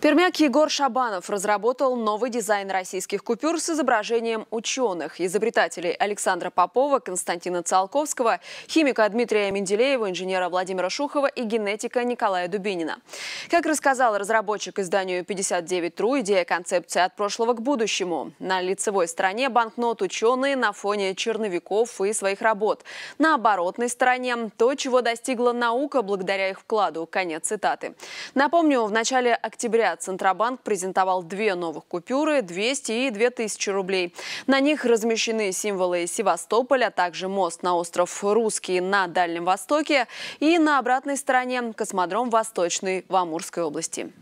Пермяк Егор Шабанов разработал новый дизайн российских купюр с изображением ученых, изобретателей Александра Попова, Константина Циолковского, химика Дмитрия Менделеева, инженера Владимира Шухова и генетика Николая Дубинина. Как рассказал разработчик изданию 59.ru, идея концепции «От прошлого к будущему». На лицевой стороне банкнот ученые на фоне черновиков и своих работ. На оборотной стороне то, чего достигла наука благодаря их вкладу. Конец цитаты. Напомню, в начале октября января Центробанк презентовал две новых купюры – 200 и 2000 рублей. На них размещены символы Севастополя, также мост на остров Русский на Дальнем Востоке и на обратной стороне – космодром Восточный в Амурской области.